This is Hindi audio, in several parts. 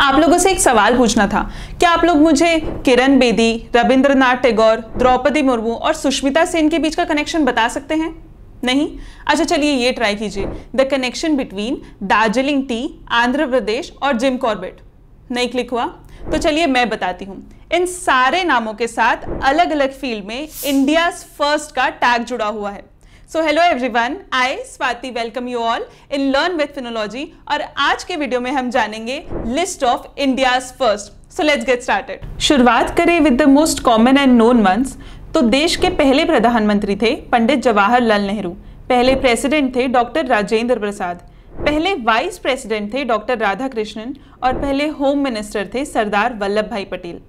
आप लोगों से एक सवाल पूछना था क्या आप लोग मुझे किरण बेदी रविंद्रनाथ टैगोर द्रौपदी मुर्मू और सुष्मिता सेन के बीच का कनेक्शन बता सकते हैं नहीं अच्छा चलिए ये ट्राई कीजिए the connection between Darjeeling tea Andhra Pradesh और जिम कॉर्बेट नहीं क्लिक हुआ तो चलिए मैं बताती हूँ इन सारे नामों के साथ अलग अलग फील्ड में इंडियाज फर्स्ट का टैग जुड़ा हुआ है so hello everyone I Swati welcome you all in learn with Finology और आज के वीडियो में हम जानेंगे list of India's first so let's get started शुरुआत करें with the most common and known months तो देश के पहले प्रधानमंत्री थे पंडित जवाहरलाल नेहरू पहले प्रेसिडेंट थे डॉक्टर राजेंद्र प्रसाद पहले वाइस प्रेसिडेंट थे डॉक्टर राधाकृष्णन और पहले होम मिनिस्टर थे सरदार वल्लभ भाई पटेल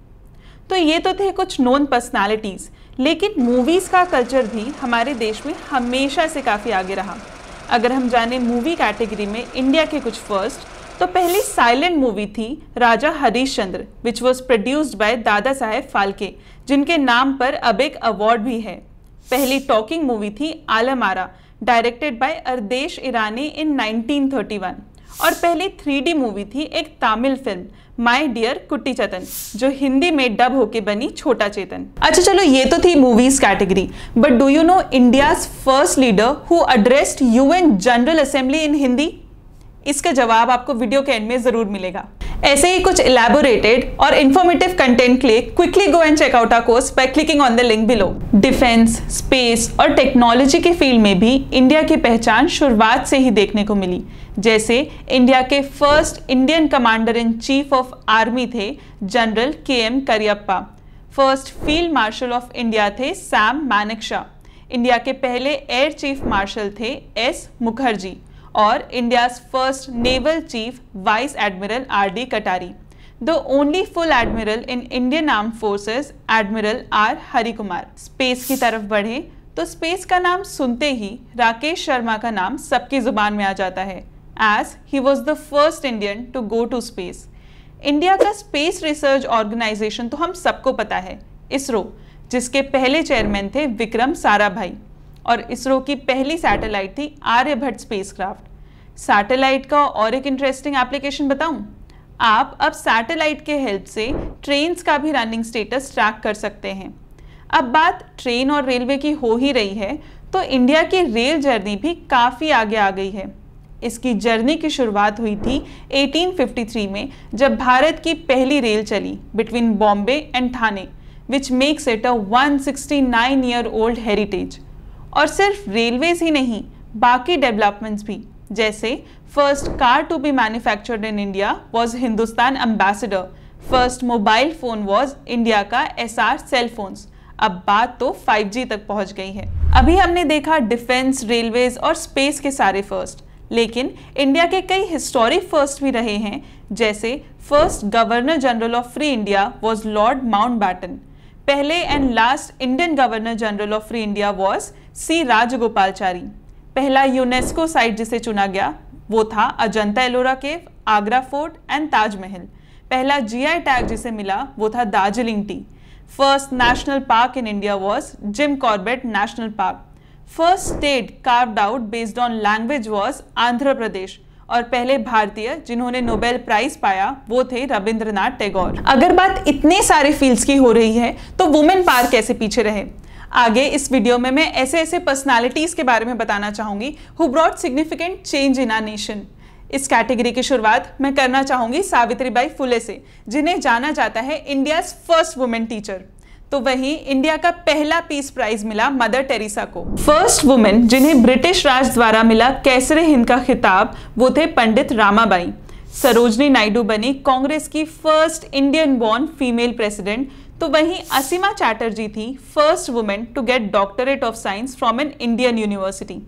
तो ये तो थे कुछ नॉन पर्सनालिटीज़ लेकिन मूवीज़ का कल्चर भी हमारे देश में हमेशा से काफ़ी आगे रहा अगर हम जाने मूवी कैटेगरी में इंडिया के कुछ फर्स्ट तो पहली साइलेंट मूवी थी Raja Harishchandra which was produced by Dadasaheb Phalke जिनके नाम पर अब एक अवार्ड भी है पहली टॉकिंग मूवी थी आलमारा डायरेक्टेड बाय अरदेश ईरानी इन 1931 और पहली थ्री मूवी थी एक तमिल फिल्म माई डियर कुट्टी चतन जो हिंदी में डब होके बनी छोटा चेतन अच्छा चलो ये तो थी movies category but do you know India first leader who addressed UN General Assembly in Hindi इसका जवाब आपको वीडियो के एंड में जरूर मिलेगा ऐसे ही कुछ इलेबोरेटेड और इन्फॉर्मेटिव कंटेंट के लिए quickly go and check out our course by clicking on the link below defence space और टेक्नोलॉजी के फील्ड में भी इंडिया की पहचान शुरुआत से ही देखने को मिली जैसे इंडिया के first Indian commander in chief of army थे general K M Cariappa first field marshal of India थे सैम मैनिक इंडिया के पहले एयर चीफ मार्शल थे एस मुखर्जी और first naval chief vice admiral R D Katari the only full admiral in Indian arm Armed admiral R Hari Kumar space की तरफ बढ़े तो स्पेस का नाम सुनते ही राकेश शर्मा का नाम सबकी जुबान में आ जाता है as he was the first Indian to go to space India का स्पेस रिसर्च ऑर्गेनाइजेशन तो हम सबको पता है इसरो जिसके पहले चेयरमैन थे विक्रम साराभाई और इसरो की पहली सैटेलाइट थी आर्यभट्ट स्पेसक्राफ्ट सैटेलाइट का और एक इंटरेस्टिंग एप्लीकेशन बताऊं आप अब सैटेलाइट के हेल्प से ट्रेन्स का भी रनिंग स्टेटस ट्रैक कर सकते हैं अब बात ट्रेन और रेलवे की हो ही रही है तो इंडिया की रेल जर्नी भी काफ़ी आगे आ गई है इसकी जर्नी की शुरुआत हुई थी 1853 में जब भारत की पहली रेल चली between Bombay and Thane which makes it a 169 year old heritage और सिर्फ रेलवेज ही नहीं बाकी डेवलपमेंट्स भी जैसे first car to be manufactured in India was Hindustan Ambassador first mobile phone was India का एस आर सेल फोन्स अब बात तो 5G तक पहुंच गई है अभी हमने देखा डिफेंस रेलवेज और स्पेस के सारे फर्स्ट लेकिन इंडिया के कई हिस्टोरिक फर्स्ट भी रहे हैं जैसे first governor general of free India was Lord Mountbatten पहले and last Indian governor general of free India was C Rajagopalachari पहला यूनेस्को साइट जिसे चुना गया वो था Ajanta Ellora cave Agra fort and Taj Mahal पहला जीआई टैग जिसे मिला वो था Darjeeling tea first national park in India was Jim Corbett national park first state carved out based on language was Andhra Pradesh और पहले भारतीय जिन्होंने नोबेल प्राइज पाया वो थे रविंद्रनाथ टैगोर अगर बात इतने सारे फील्ड्स की हो रही है तो वुमेन पार कैसे पीछे रहे आगे इस वीडियो में मैं ऐसे ऐसे पर्सनालिटीज़ के बारे में बताना चाहूंगी who brought significant change in our nation इस कैटेगरी की शुरुआत मैं करना चाहूंगी सावित्री बाई फुले से जिन्हें जाना जाता है इंडियाज़ फर्स्ट वुमेन टीचर तो वहीं इंडिया का पहला पीस प्राइज मिला मदर टेरेसा को फर्स्ट वुमेन जिन्हें ब्रिटिश राज द्वारा मिला कैसरे हिंद का खिताब वो थे पंडित रामाबाई सरोजनी नायडू बनी कांग्रेस की first Indian born female president तो वहीं असीमा चैटर्जी थी first women to get doctorate of science from an Indian university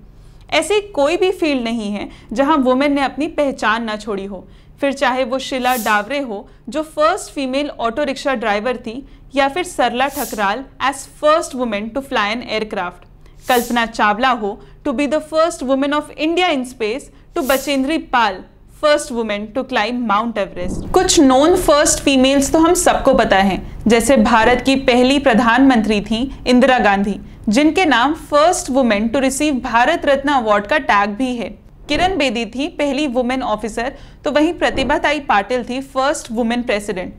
ऐसी कोई भी फील्ड नहीं है जहां वुमेन ने अपनी पहचान ना छोड़ी हो फिर चाहे वो शिला डावरे हो जो first female auto rickshaw driver थी या फिर Sarla Thakral as first women to fly an aircraft Kalpana Chawla हो to be the first women of India in space to Bachendri Pal first women to climb Mount Everest कुछ नॉन फर्स्ट फीमेल्स तो हम सबको पता है जैसे भारत की पहली प्रधानमंत्री थी इंदिरा गांधी जिनके नाम first women to receive Bharat Ratna award का टैग भी है किरण बेदी थी पहली वुमेन ऑफिसर तो वहीं ताई पाटिल थी first women president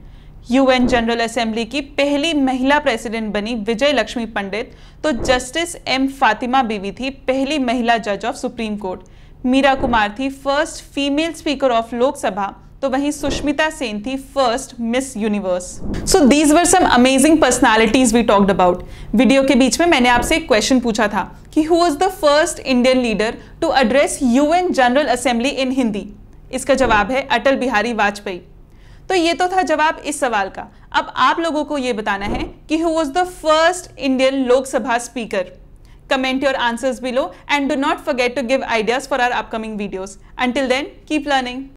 UN General Assembly की पहली महिला प्रेसिडेंट बनी विजय लक्ष्मी पंडित तो जस्टिस एम फातिमा बीवी थी पहली महिला जज of supreme court Meera Kumar थी first female speaker of Lok Sabha तो वहीं सुष्मिता सेन थी first Miss Universe so these were some amazing personalities we talked about video के बीच में मैंने आपसे एक क्वेश्चन पूछा था कि who is the first Indian leader to address UN General Assembly in Hindi इसका जवाब है अटल बिहारी वाजपेयी तो ये तो था जवाब इस सवाल का अब आप लोगों को ये बताना है कि who was the first Indian Lok Sabha speaker Comment your answers below and do not forget to give ideas for our upcoming videos. Until then, keep learning.